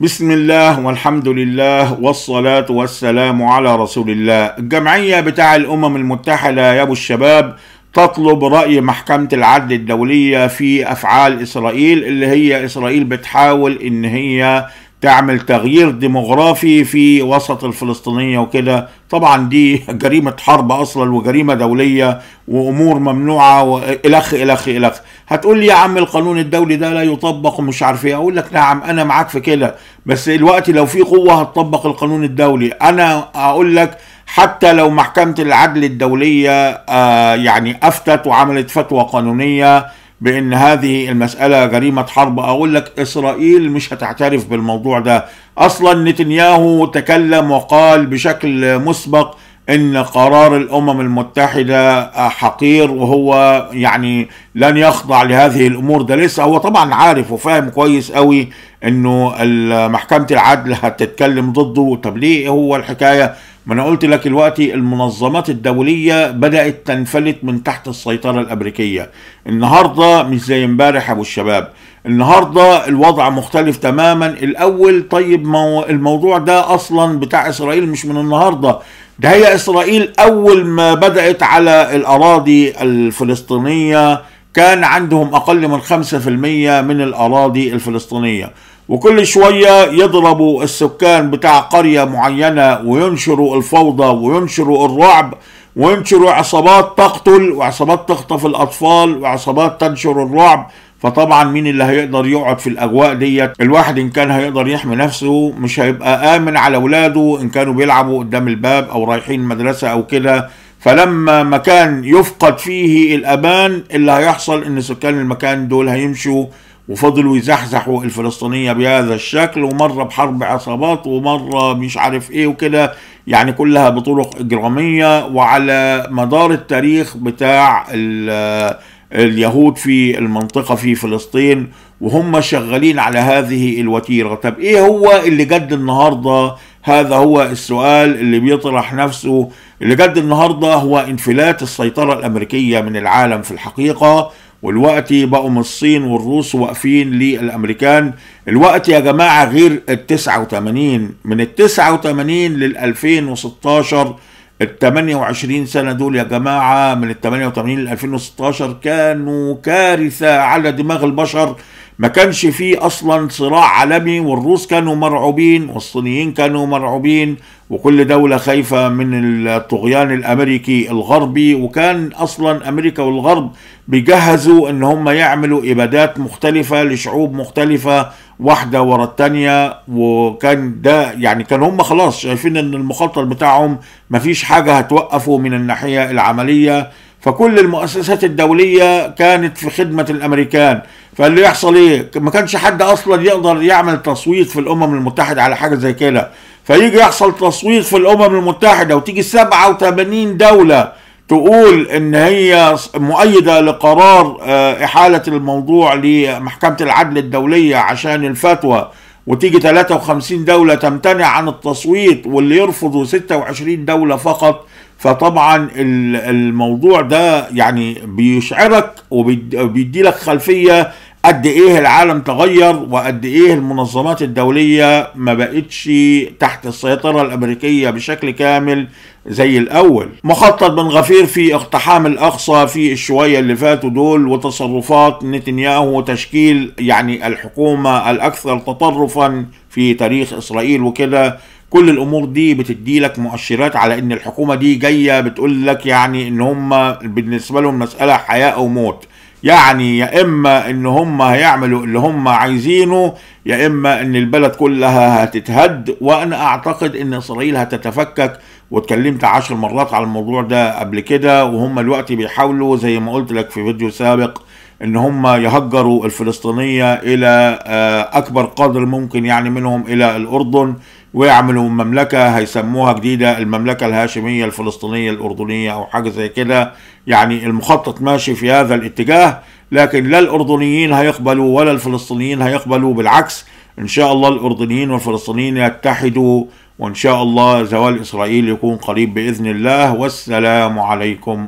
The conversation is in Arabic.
بسم الله والحمد لله والصلاة والسلام على رسول الله الجمعية بتاع الأمم المتحدة يا أبو الشباب تطلب رأي محكمة العدل الدولية في أفعال إسرائيل اللي هي إسرائيل بتحاول إن هي تعمل تغيير ديموغرافي في وسط الفلسطينية وكده طبعا دي جريمة حرب أصلا وجريمة دولية وأمور ممنوعة وإلخ إلخ إلخ هتقول لي يا عم القانون الدولي ده لا يطبق ومش عارف ايه اقول لك نعم انا معاك في كده بس الوقت لو في قوه هتطبق القانون الدولي انا اقول لك حتى لو محكمه العدل الدوليه آه يعني افتت وعملت فتوى قانونيه بان هذه المساله جريمه حرب اقول لك اسرائيل مش هتعترف بالموضوع ده اصلا نتنياهو تكلم وقال بشكل مسبق ان قرار الامم المتحده حقير وهو يعني لن يخضع لهذه الامور ده لسه هو طبعا عارف وفاهم كويس قوي انه محكمه العدل هتتكلم ضده طب ليه هو الحكايه ما انا قلت لك الوقت المنظمات الدوليه بدات تنفلت من تحت السيطره الامريكيه النهارده مش زي امبارح ابو الشباب النهارده الوضع مختلف تماما الاول طيب ما الموضوع ده اصلا بتاع اسرائيل مش من النهارده ده هي إسرائيل أول ما بدأت على الأراضي الفلسطينية كان عندهم أقل من 5% من الأراضي الفلسطينية وكل شوية يضربوا السكان بتاع قرية معينة وينشروا الفوضى وينشروا الرعب وانشروا عصابات تقتل وعصابات تخطف الأطفال وعصابات تنشر الرعب فطبعا مين اللي هيقدر يقعد في الاجواء ديت الواحد ان كان هيقدر يحمي نفسه مش هيبقى امن على اولاده ان كانوا بيلعبوا قدام الباب او رايحين مدرسه او كده فلما مكان يفقد فيه الامان اللي هيحصل ان سكان المكان دول هيمشوا وفضلوا يزحزحوا الفلسطينية بهذا الشكل ومرة بحرب عصابات ومرة مش عارف ايه وكده يعني كلها بطرق إجرامية وعلى مدار التاريخ بتاع اليهود في المنطقة في فلسطين وهم شغالين على هذه الوتيرة طب ايه هو اللي جد النهاردة هذا هو السؤال اللي بيطرح نفسه اللي جد النهاردة هو انفلات السيطرة الأمريكية من العالم في الحقيقة والوقت بقوا من الصين والروس واقفين للامريكان الوقت يا جماعه غير ال 89 من ال 89 لل 2016 ال 28 سنة دول يا جماعة من ال 88 ل 2016 كانوا كارثة على دماغ البشر ما كانش فيه أصلا صراع عالمي والروس كانوا مرعوبين والصينيين كانوا مرعوبين وكل دولة خايفة من الطغيان الأمريكي الغربي وكان أصلا أمريكا والغرب بيجهزوا إن هم يعملوا إبادات مختلفة لشعوب مختلفة واحدة ورا التانية وكان ده يعني كان هم خلاص شايفين ان المخطط بتاعهم مفيش حاجة هتوقفه من الناحية العملية فكل المؤسسات الدولية كانت في خدمة الامريكان فاللي يحصل ايه ما كانش حد اصلا يقدر يعمل تصويت في الامم المتحدة على حاجة زي كده فيجي يحصل تصويت في الامم المتحدة وتيجي 87 دولة تقول ان هي مؤيده لقرار آه، احاله الموضوع لمحكمه العدل الدوليه عشان الفتوى وتيجي 53 دوله تمتنع عن التصويت واللي يرفضوا 26 دوله فقط فطبعا الموضوع ده يعني بيشعرك وبيدي لك خلفيه قد ايه العالم تغير وقد ايه المنظمات الدولية ما بقتش تحت السيطرة الامريكية بشكل كامل زي الاول مخطط بن غفير في اقتحام الاقصى في الشوية اللي فاتوا دول وتصرفات نتنياهو وتشكيل يعني الحكومة الاكثر تطرفا في تاريخ اسرائيل وكده كل الامور دي بتدي لك مؤشرات على ان الحكومه دي جايه بتقول لك يعني ان هم بالنسبه لهم مساله حياه او موت يعني يا اما ان هم هيعملوا اللي هم عايزينه يا اما ان البلد كلها هتتهد وانا اعتقد ان اسرائيل هتتفكك واتكلمت عشر مرات على الموضوع ده قبل كده وهم الوقت بيحاولوا زي ما قلت لك في فيديو سابق ان هم يهجروا الفلسطينيه الى آه، اكبر قدر ممكن يعني منهم الى الاردن ويعملوا مملكة هيسموها جديدة المملكة الهاشمية الفلسطينية الأردنية أو حاجة زي كده يعني المخطط ماشي في هذا الاتجاه لكن لا الأردنيين هيقبلوا ولا الفلسطينيين هيقبلوا بالعكس إن شاء الله الأردنيين والفلسطينيين يتحدوا وإن شاء الله زوال إسرائيل يكون قريب بإذن الله والسلام عليكم